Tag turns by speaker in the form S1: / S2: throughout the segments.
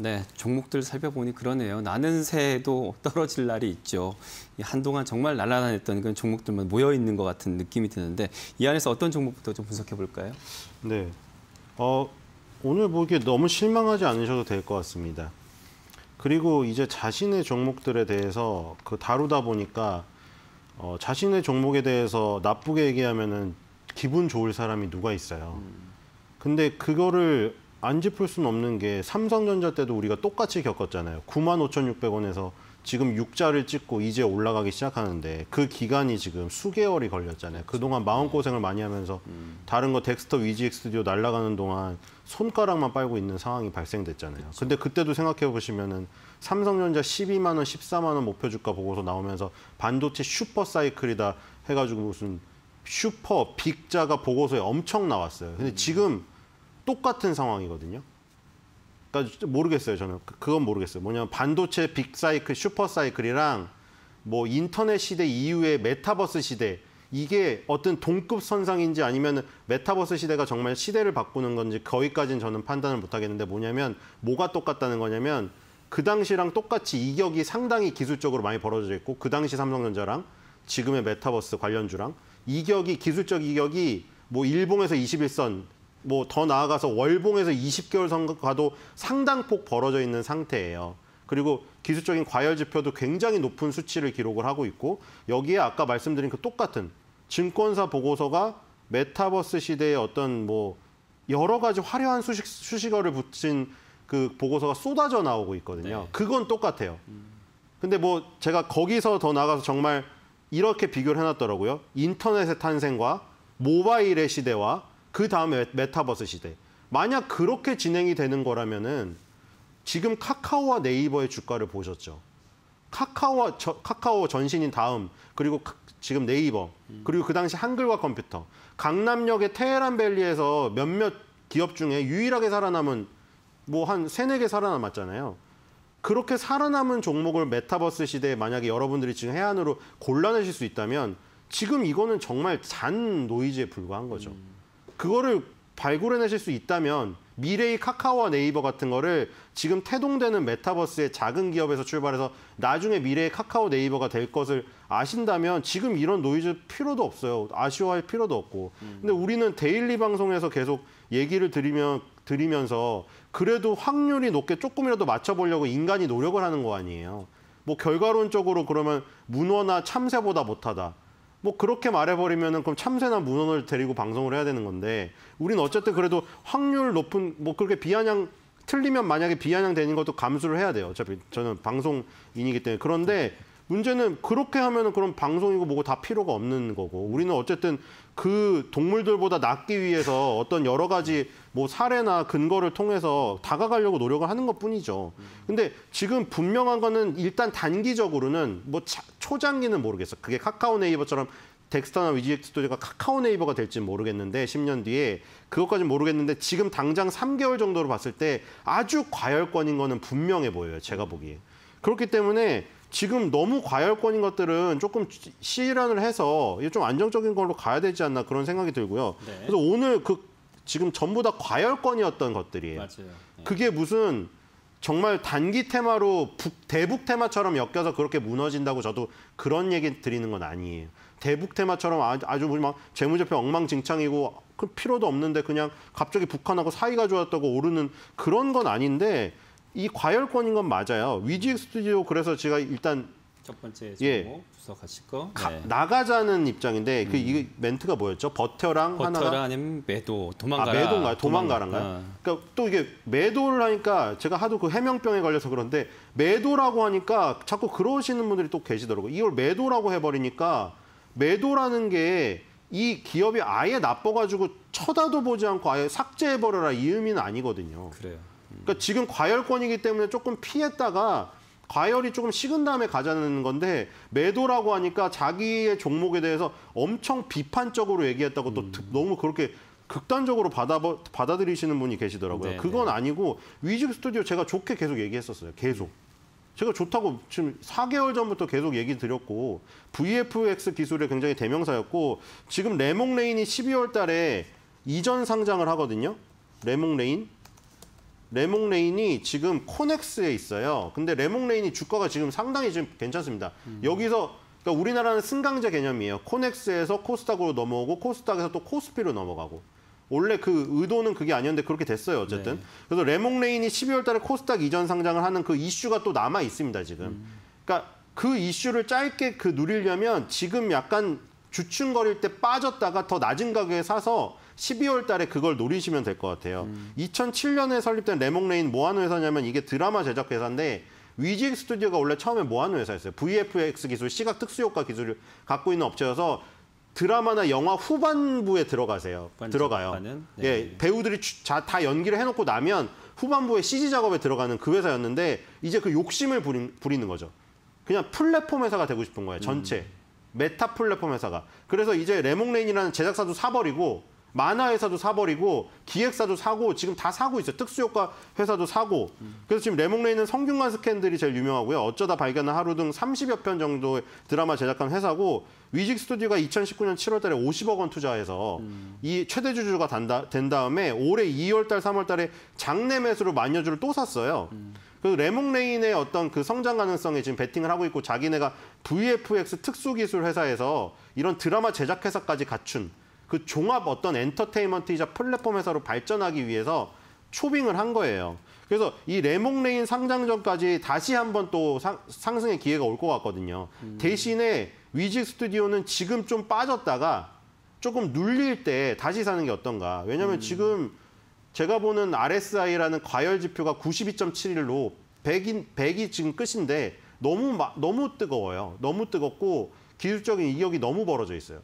S1: 네, 종목들 살펴보니 그러네요. 나는 새도 해 떨어질 날이 있죠. 한동안 정말 날아다녔던 그런 종목들만 모여 있는 것 같은 느낌이 드는데 이 안에서 어떤 종목부터 좀 분석해 볼까요? 네, 어, 오늘 보기에 뭐 너무 실망하지
S2: 않으셔도 될 것 같습니다. 그리고 이제 자신의 종목들에 대해서 그 다루다 보니까 어, 자신의 종목에 대해서 나쁘게 얘기하면은 기분 좋을 사람이 누가 있어요. 음. 근데 그거를 안 짚을 수는 없는 게 삼성전자 때도 우리가 똑같이 겪었잖아요. 95,600원에서 지금 6자를 찍고 이제 올라가기 시작하는데 그 기간이 지금 수개월이 걸렸잖아요. 그동안 마음고생을 많이 하면서 다른 거 덱스터 위지엑 스튜디오 날아가는 동안 손가락만 빨고 있는 상황이 발생됐잖아요. 그렇 근데 그때도 생각해 보시면은 삼성전자 12만 원, 14만 원 목표 주가 보고서 나오면서 반도체 슈퍼 사이클이다 해 가지고 무슨 슈퍼 빅자가 보고서에 엄청 나왔어요. 근데 음. 지금 똑같은 상황이거든요. 그러니까 모르겠어요, 저는. 그, 그건 모르겠어요. 뭐냐면 반도체 빅사이클, 슈퍼사이클이랑 뭐 인터넷 시대 이후의 메타버스 시대 이게 어떤 동급 선상인지 아니면 메타버스 시대가 정말 시대를 바꾸는 건지 거기까지는 저는 판단을 못 하겠는데 뭐냐면 뭐가 똑같다는 거냐면 그 당시랑 똑같이 이격이 상당히 기술적으로 많이 벌어져 있고 그 당시 삼성전자랑 지금의 메타버스 관련주랑 이격이 기술적 이격이 뭐일본에서 21선 뭐더 나아가서 월봉에서 20개월 선과도 상당폭 벌어져 있는 상태예요. 그리고 기술적인 과열 지표도 굉장히 높은 수치를 기록을 하고 있고 여기에 아까 말씀드린 그 똑같은 증권사 보고서가 메타버스 시대의 어떤 뭐 여러 가지 화려한 수식, 수식어를 붙인 그 보고서가 쏟아져 나오고 있거든요. 네. 그건 똑같아요. 근데 뭐 제가 거기서 더 나가서 정말 이렇게 비교를 해놨더라고요. 인터넷의 탄생과 모바일의 시대와 그 다음에 메타버스 시대. 만약 그렇게 진행이 되는 거라면은 지금 카카오와 네이버의 주가를 보셨죠. 카카오와 저, 카카오 전신인 다음 그리고 카, 지금 네이버 그리고 그 당시 한글과 컴퓨터 강남역의 테헤란밸리에서 몇몇 기업 중에 유일하게 살아남은 뭐 한 세 네 개 살아남았잖아요. 그렇게 살아남은 종목을 메타버스 시대에 만약에 여러분들이 지금 해안으로 골라내실 수 있다면 지금 이거는 정말 잔 노이즈에 불과한 거죠. 음. 그거를 발굴해내실 수 있다면 미래의 카카오와 네이버 같은 거를 지금 태동되는 메타버스의 작은 기업에서 출발해서 나중에 미래의 카카오 네이버가 될 것을 아신다면 지금 이런 노이즈 필요도 없어요. 아쉬워할 필요도 없고. 근데 우리는 데일리 방송에서 계속 얘기를 드리면 드리면서 그래도 확률이 높게 조금이라도 맞춰보려고 인간이 노력을 하는 거 아니에요. 뭐 결과론적으로 그러면 문어나 참새보다 못하다. 뭐 그렇게 말해버리면은 그럼 참새나 문헌을 데리고 방송을 해야 되는 건데 우린 어쨌든 그래도 확률 높은 뭐 그렇게 비아냥 틀리면 만약에 비아냥 되는 것도 감수를 해야 돼요. 어차피 저는 방송인이기 때문에 그런데 문제는 그렇게 하면은 그럼 방송이고 뭐고 다 필요가 없는 거고 우리는 어쨌든 그 동물들보다 낫기 위해서 어떤 여러 가지 뭐 사례나 근거를 통해서 다가가려고 노력을 하는 것 뿐이죠. 근데 지금 분명한 거는 일단 단기적으로는 뭐 초장기는 모르겠어. 그게 카카오 네이버처럼 덱스터나 위지엑스토리가 카카오 네이버가 될지는 모르겠는데 10년 뒤에 그것까지는 모르겠는데 지금 당장 3개월 정도로 봤을 때 아주 과열권인 거는 분명해 보여요. 제가 보기에. 그렇기 때문에 지금 너무 과열권인 것들은 조금 실현을 해서 좀 안정적인 걸로 가야 되지 않나 그런 생각이 들고요. 네. 그래서 오늘 그 지금 전부 다 과열권이었던 것들이에요. 맞아요. 네. 그게 무슨 정말 단기 테마로 북, 대북 테마처럼 엮여서 그렇게 무너진다고 저도 그런 얘기 드리는 건 아니에요. 대북 테마처럼 아, 아주 막 재무제표 엉망진창이고 그 필요도 없는데 그냥 갑자기 북한하고 사이가 좋았다고 오르는 그런 건 아닌데 이 과열권인 건 맞아요. 위직 스튜디오 그래서 제가 일단
S1: 첫 번째 예. 종목 예. 주석하실 거 가, 네.
S2: 나가자는 입장인데 그이 음. 멘트가 뭐였죠? 버텨랑 하나 버텨라
S1: 아니면 매도 도망가라 아, 매도인가요? 도망가란가요? 도망, 네. 어.
S2: 그러니까 또 이게 매도를 하니까 제가 하도 그 해명병에 걸려서 그런데 매도라고 하니까 자꾸 그러시는 분들이 또 계시더라고요. 이걸 매도라고 해버리니까 매도라는 게 이 기업이 아예 나빠가지고 쳐다도 보지 않고 아예 삭제해버려라 이 의미는 아니거든요. 그래요. 그러니까 지금 과열권이기 때문에 조금 피했다가 과열이 조금 식은 다음에 가자는 건데 매도라고 하니까 자기의 종목에 대해서 엄청 비판적으로 얘기했다고 또 너무 그렇게 극단적으로 받아, 받아들이시는 분이 계시더라고요. 네네. 그건 네. 아니고 위직 스튜디오 제가 좋게 계속 얘기했었어요. 계속. 제가 좋다고 지금 4개월 전부터 계속 얘기 드렸고 VFX 기술의 굉장히 대명사였고 지금 레몽레인이 12월 달에 이전 상장을 하거든요. 레몽레인. 레몽레인이 지금 코넥스에 있어요. 근데 레몽레인이 주가가 지금 상당히 지금 괜찮습니다. 음. 여기서 그러니까 우리나라는 승강제 개념이에요. 코넥스에서 코스닥으로 넘어오고 코스닥에서 또 코스피로 넘어가고. 원래 그 의도는 그게 아니었는데 그렇게 됐어요. 어쨌든. 네. 그래서 레몽레인이 12월 달에 코스닥 이전 상장을 하는 그 이슈가 또 남아 있습니다, 지금. 음. 그러니까 그 이슈를 짧게 그 누리려면 지금 약간 주춤거릴 때 빠졌다가 더 낮은 가격에 사서 12월 달에 그걸 노리시면 될 것 같아요. 음. 2007년에 설립된 레몽레인 뭐 하는 회사냐면 이게 드라마 제작 회사인데 위직 스튜디오가 원래 처음에 뭐 하는 회사였어요. VFX 기술, 시각 특수효과 기술을 갖고 있는 업체여서 드라마나 영화 후반부에 들어가세요. 들어가요. 네. 예, 배우들이 자, 다 연기를 해놓고 나면 후반부에 CG 작업에 들어가는 그 회사였는데 이제 그 욕심을 부리, 부리는 거죠. 그냥 플랫폼 회사가 되고 싶은 거예요. 전체. 음. 메타 플랫폼 회사가. 그래서 이제 레몽레인이라는 제작사도 사버리고 만화회사도 사버리고 기획사도 사고 지금 다 사고 있어요. 특수효과 회사도 사고. 그래서 지금 레몽레 있는 성균관 스캔들이 제일 유명하고요. 어쩌다 발견한 하루 등 30여 편 정도의 드라마 제작한 회사고 위직 스튜디오가 2019년 7월 달에 50억 원 투자해서 이 최대 주주가 단다, 된 다음에 올해 2월 달, 3월 달에 장내 매수로 만여주를 또 샀어요. 음. 그 레몽레인의 어떤 그 성장 가능성에 지금 베팅을 하고 있고 자기네가 VFX 특수기술 회사에서 이런 드라마 제작 회사까지 갖춘 그 종합 어떤 엔터테인먼트이자 플랫폼 회사로 발전하기 위해서 초빙을 한 거예요. 그래서 이 레몽레인 상장 전까지 다시 한번 또 상, 승의 기회가 올 것 같거든요. 음. 대신에 위즈 스튜디오는 지금 좀 빠졌다가 조금 눌릴 때 다시 사는 게 어떤가. 왜냐하면 음. 지금 제가 보는 RSI라는 과열 지표가 92.71로 100이, 100이 지금 끝인데 너무 너무 뜨거워요. 너무 뜨겁고 기술적인 이격이 너무 벌어져 있어요.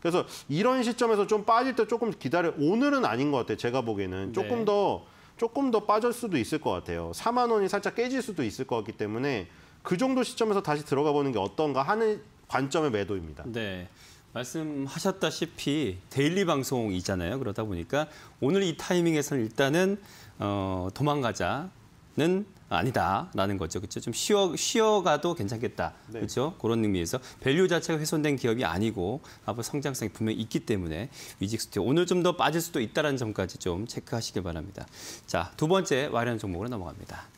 S2: 그래서 이런 시점에서 좀 빠질 때 조금 기다려 오늘은 아닌 것 같아요. 제가 보기에는 네. 조금 네. 더 조금 더 빠질 수도 있을 것 같아요. 4만 원이 살짝 깨질 수도 있을 것 같기 때문에 그 정도 시점에서 다시 들어가 보는 게 어떤가 하는
S1: 관점의 매도입니다. 네. 말씀하셨다시피 데일리 방송이잖아요. 그러다 보니까 오늘 이 타이밍에서는 일단은 어, 도망가자는 아니다라는 거죠. 그렇죠? 좀 쉬어 쉬어가도 괜찮겠다. 네. 그렇죠? 그런 의미에서 밸류 자체가 훼손된 기업이 아니고 앞으로 성장성이 분명히 있기 때문에 위직스튜 오늘 좀 더 빠질 수도 있다는 라 점까지 좀 체크하시길 바랍니다. 자, 두 번째 와련 종목으로 넘어갑니다.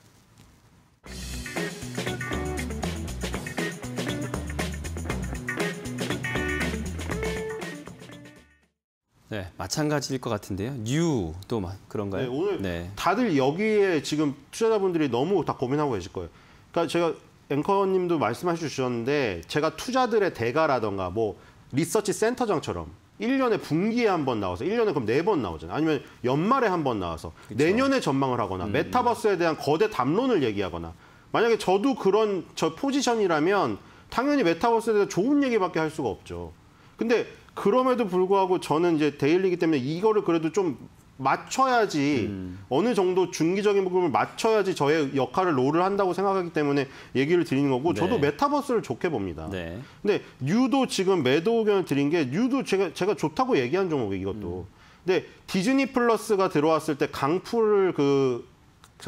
S1: 네, 마찬가지일 것 같은데요. 뉴도 그런가요? 네, 오늘 네. 다들 여기에 지금
S2: 투자자분들이 너무 다 고민하고 계실 거예요. 그러니까 제가 앵커님도 말씀해 주셨는데 제가 투자들의 대가라던가 뭐 리서치 센터장처럼 1년에 분기에 한 번 나와서 1년에 그럼 네 번 나오잖아요. 아니면 연말에 한 번 나와서 그렇 내년에 전망을 하거나 음. 메타버스에 대한 거대 담론을 얘기하거나 만약에 저도 그런 저 포지션이라면 당연히 메타버스에 대해서 좋은 얘기밖에 할 수가 없죠. 근데 그럼에도 불구하고 저는 이제 데일리기 때문에 이거를 그래도 좀 맞춰야지 음. 어느 정도 중기적인 부분을 맞춰야지 저의 역할을 롤을 한다고 생각하기 때문에 얘기를 드리는 거고 네. 저도 메타버스를 좋게 봅니다. 네. 근데 뉴도 지금 매도 의견을 드린 게 뉴도 제가 제가 좋다고 얘기한 종목이 이것도. 음. 근데 디즈니 플러스가 들어왔을 때 강풀 그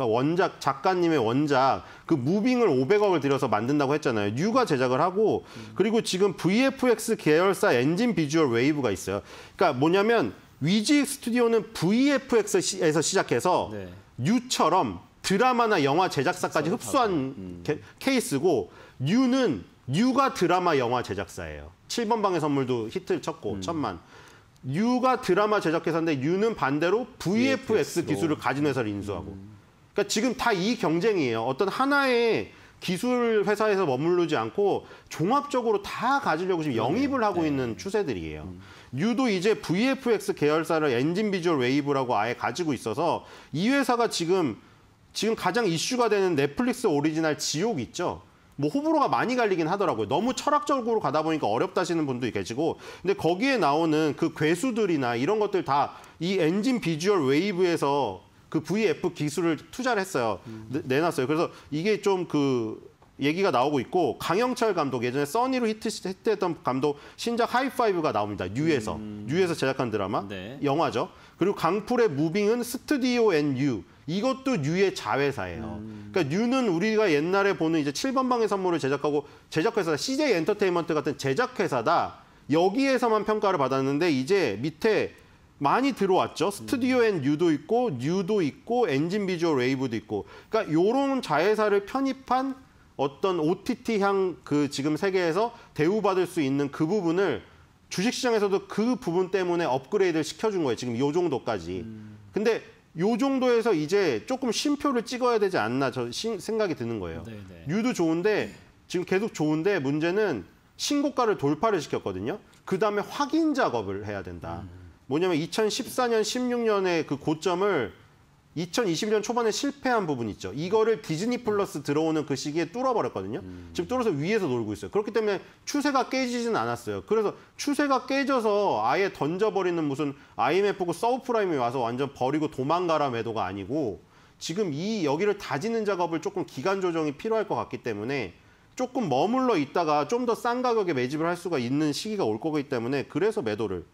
S2: 원작 작가님의 원작 그 무빙을 500억을 들여서 만든다고 했잖아요. 뉴가 제작을 하고 그리고 지금 VFX 계열사 엔진 비주얼 웨이브가 있어요. 그러니까 뭐냐면 위지 스튜디오는 VFX에서 시작해서 네. 뉴처럼 드라마나 영화 제작사까지 음. 흡수한 케이스고 뉴는 뉴가 드라마 영화 제작사예요. 7번 방의 선물도 히트를 쳤고 음. 천만. 유가 드라마 제작 회사인데 유는 반대로 VFX, VFX 기술을 가진 회사를 인수하고 음. 그러니까 지금 다 이 경쟁이에요. 어떤 하나의 기술 회사에서 머무르지 않고 종합적으로 다 가지려고 지금 영입을 하고 네. 있는 추세들이에요. 음. 유도 이제 VFX 계열사를 엔진 비주얼 웨이브라고 아예 가지고 있어서 이 회사가 지금 지금 가장 이슈가 되는 넷플릭스 오리지널 지옥 있죠. 뭐 호불호가 많이 갈리긴 하더라고요. 너무 철학적으로 가다 보니까 어렵다시는 분도 계시고 근데 거기에 나오는 그 괴수들이나 이런 것들 다 이 엔진 비주얼 웨이브에서 그 VF 기술을 투자를 했어요. 음. 내놨어요. 그래서 이게 좀 그 얘기가 나오고 있고 강영철 감독 예전에 써니로 히트, 했던 감독 신작 하이파이브가 나옵니다. 뉴에서 음... 뉴에서 제작한 드라마 네. 영화죠. 그리고 강풀의 무빙은 스튜디오 앤 뉴. 이것도 뉴의 자회사예요. 음... 그러니까 뉴는 우리가 옛날에 보는 이제 7번 방의 선물을 제작하고 제작회사 CJ 엔터테인먼트 같은 제작회사다. 여기에서만 평가를 받았는데 이제 밑에 많이 들어왔죠. 스튜디오 앤뉴도 있고 뉴도 있고 엔진 비주얼 웨이브도 있고. 그러니까 요런 자회사를 편입한 어떤 OTT향 그 지금 세계에서 대우받을 수 있는 그 부분을 주식시장에서도 그 부분 때문에 업그레이드를 시켜준 거예요. 지금 요 정도까지. 근데 요 정도에서 이제 조금 쉼표를 찍어야 되지 않나 저 생각이 드는 거예요. 네네. 유도 네. 좋은데 지금 계속 좋은데 문제는 신고가를 돌파를 시켰거든요. 그 다음에 확인 작업을 해야 된다. 음. 뭐냐면 2014년, 16년의 그 고점을 2020년 초반에 실패한 부분 있죠. 이거를 디즈니 플러스 들어오는 그 시기에 뚫어버렸거든요. 음. 지금 뚫어서 위에서 놀고 있어요. 그렇기 때문에 추세가 깨지진 않았어요. 그래서 추세가 깨져서 아예 던져버리는 무슨 IMF고 서브프라임이 와서 완전 버리고 도망가라 매도가 아니고 지금 이 여기를 다지는 작업을 조금 기간 조정이 필요할 것 같기 때문에 조금 머물러 있다가 좀 더 싼 가격에 매집을 할 수가 있는 시기가 올 거기 때문에 그래서 매도를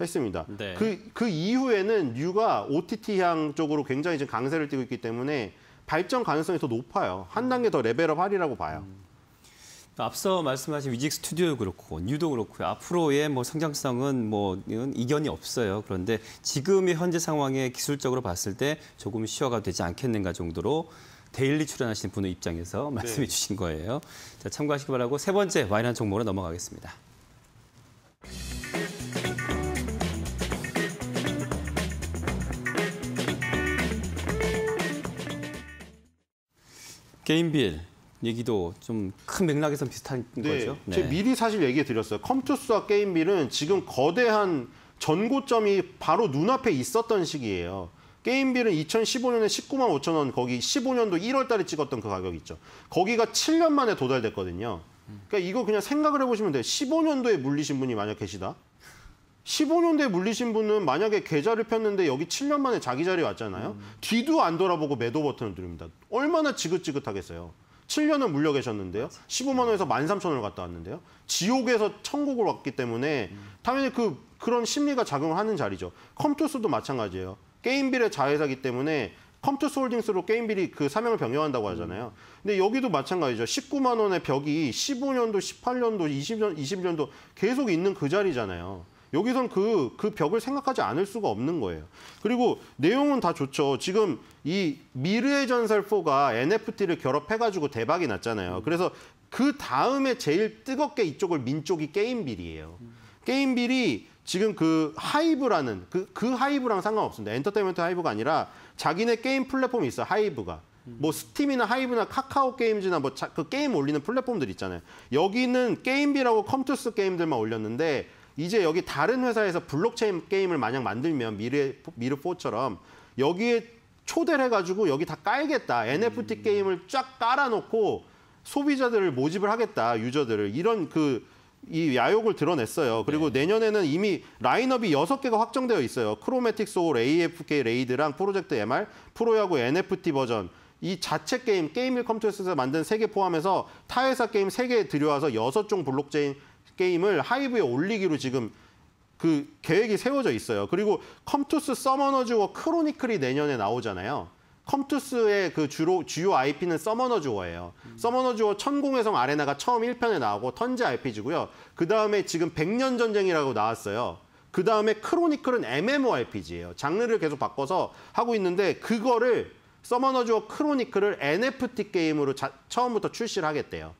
S2: 했습니다. 네. 그, 그 이후에는 뉴가 OTT향 쪽으로 굉장히 지금 강세를 띄고 있기 때문에 발전 가능성이 더 높아요. 한 단계 더 레벨업 하리라고 봐요. 음.
S1: 앞서 말씀하신 위직 스튜디오 그렇고 뉴도 그렇고 앞으로의 뭐 성장성은 뭐 이견이 없어요. 그런데 지금의 현재 상황에 기술적으로 봤을 때 조금 쉬어가 되지 않겠는가 정도로 데일리 출연하시는 분의 입장에서 네. 말씀해 네. 주신 거예요. 자, 참고하시기 바라고 세 번째 와인 한 종목으로 넘어가겠습니다. 게임빌 얘기도 좀 큰 맥락에서 비슷한 네, 거죠. 네. 제가
S2: 미리 사실 얘기해 드렸어요. 컴투스와 게임빌은 지금 거대한 전고점이 바로 눈앞에 있었던 시기예요. 게임빌은 2015년에 19만 5천 원, 거기 15년도 1월 달에 찍었던 그 가격 있죠. 거기가 7년 만에 도달됐거든요. 그러니까 이거 그냥 생각을 해보시면 돼요. 15년도에 물리신 분이 만약 계시다. 1 5년 뒤에 물리신 분은 만약에 계좌를 폈는데 여기 7년 만에 자기 자리에 왔잖아요. 음. 뒤도 안 돌아보고 매도 버튼을 누릅니다. 얼마나 지긋지긋하겠어요. 7년은 물려 계셨는데요. 15만 원에서 13,000원을 갔다 왔는데요. 지옥에서 천국을 왔기 때문에 당연히 그 그런 심리가 작용하는 자리죠. 컴투스도 마찬가지예요. 게임빌의 자회사기 때문에 컴투스 홀딩스로 게임빌이 그 사명을 변경한다고 하잖아요. 근데 여기도 마찬가지죠. 19만 원의 벽이 15년도, 18년도, 20년, 20년도 계속 있는 그 자리잖아요. 여기선 그, 그 벽을 생각하지 않을 수가 없는 거예요. 그리고 내용은 다 좋죠. 지금 이 미르의 전설4가 NFT를 결합해가지고 대박이 났잖아요. 그래서 그 다음에 제일 뜨겁게 이쪽을 민 쪽이 게임빌이에요. 게임빌이 지금 그 하이브라는, 그, 그 하이브랑 상관없습니다. 엔터테인먼트 하이브가 아니라 자기네 게임 플랫폼이 있어, 하이브가. 뭐 스팀이나 하이브나 카카오 게임즈나 뭐 그 게임 올리는 플랫폼들 있잖아요. 여기는 게임비라고 컴투스 게임들만 올렸는데 이제 여기 다른 회사에서 블록체인 게임을 만약 만들면 미르, 미르4처럼 여기에 초대를 해가지고 여기 다 깔겠다. NFT 음. 게임을 쫙 깔아놓고 소비자들을 모집을 하겠다. 유저들을. 이런 그, 이 야욕을 드러냈어요. 그리고 네. 내년에는 이미 라인업이 6 개가 확정되어 있어요. 크로매틱 소울, AFK 레이드랑 프로젝트 MR, 프로야구 NFT 버전, 이 자체 게임, 게임일 컴퓨터에서 만든 3개 포함해서 타회사 게임 3개 들여와서 6종 블록체인 게임을 하이브에 올리기로 지금 그 계획이 세워져 있어요. 그리고 컴투스 서머너즈워 크로니클이 내년에 나오잖아요. 컴투스의 그 주로 주요 IP는 서머너즈워예요. 음. 서머너즈워 천공회성 아레나가 처음 1편에 나오고 턴제 RPG고요. 그다음에 지금 100년 전쟁이라고 나왔어요. 그다음에 크로니클은 MMORPG예요. 장르를 계속 바꿔서 하고 있는데 그거를 서머너즈워 크로니클을 NFT 게임으로 자, 처음부터 출시를 하겠대요.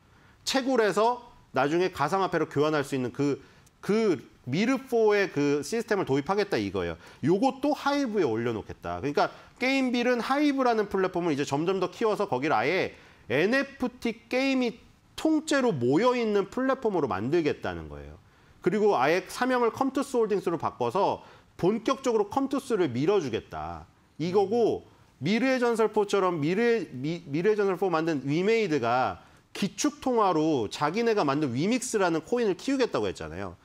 S2: 채굴해서 나중에 가상화폐로 교환할 수 있는 그, 그 미르4의 그 시스템을 도입하겠다 이거예요. 요것도 하이브에 올려놓겠다. 그러니까 게임빌은 하이브라는 플랫폼을 이제 점점 더 키워서 거기를 아예 NFT 게임이 통째로 모여있는 플랫폼으로 만들겠다는 거예요. 그리고 아예 사명을 컴투스 홀딩스로 바꿔서 본격적으로 컴투스를 밀어주겠다. 이거고 미르의 전설4처럼 미르의, 미, 미르의 전설4 만든 위메이드가 기축통화로 자기네가 만든 위믹스라는 코인을 키우겠다고 했잖아요.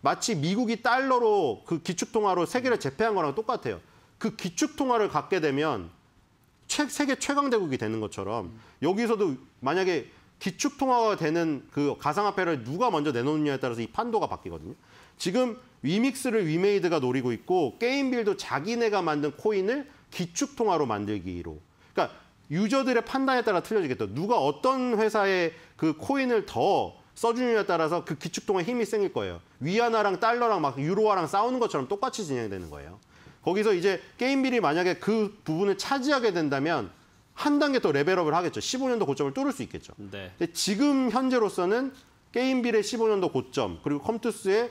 S2: 마치 미국이 달러로 그 기축통화로 세계를 제패한 거랑 똑같아요. 그 기축통화를 갖게 되면 세계 최강대국이 되는 것처럼 여기서도 만약에 기축통화가 되는 그 가상화폐를 누가 먼저 내놓느냐에 따라서 이 판도가 바뀌거든요. 지금 위믹스를 위메이드가 노리고 있고 게임빌도 자기네가 만든 코인을 기축통화로 만들기로. 그러니까 유저들의 판단에 따라 틀려지겠다. 누가 어떤 회사에그 코인을 더 써주느냐에 따라서 그 기축 동안 힘이 생길 거예요. 위안화랑 달러랑 막 유로화랑 싸우는 것처럼 똑같이 진행되는 거예요. 거기서 이제 게임빌이 만약에 그 부분을 차지하게 된다면 한 단계 더 레벨업을 하겠죠. 15년도 고점을 뚫을 수 있겠죠. 네. 근데 지금 현재로서는 게임빌의 15년도 고점 그리고 컴투스의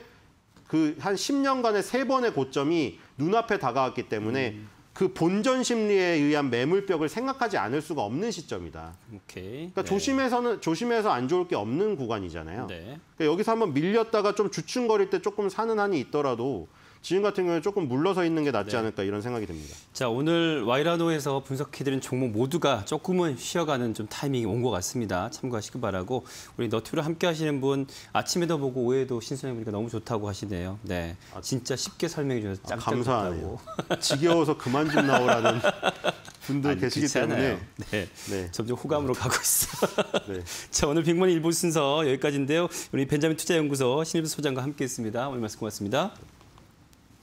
S2: 그 한 10년간의 세 번의 고점이 눈앞에 다가왔기 때문에 음. 그 본전 심리에 의한 매물벽을 생각하지 않을 수가 없는 시점이다.
S1: 오케이. 그러니까
S2: 네. 조심해서는 조심해서 안 좋을 게 없는 구간이잖아요. 네. 그러니까 여기서 한번 밀렸다가 좀 주춤거릴 때 조금 사는 한이 있더라도 지금 같은 경우는 조금 물러서 있는 게 낫지 네. 않을까 이런
S1: 생각이 듭니다. 자 오늘 와이라노에서 분석해드린 종목 모두가 조금은 쉬어가는 좀 타이밍이 온 것 같습니다. 참고하시기 바라고 우리 너튜를 함께 하시는 분 아침에도 보고 오후에도 신선해보니까 너무 좋다고 하시네요. 네, 아, 진짜 쉽게 설명해 주셔서 아, 감사하고 지겨워서 그만 좀 나오라는 분들 아니, 계시기 때문에 네. 네. 점점 호감으로 네. 가고 있어. 네. 자 오늘 빅머니 일부 순서 여기까지인데요. 우리 벤자민 투자연구소 신입 소장과 함께했습니다. 오늘 말씀 고맙습니다.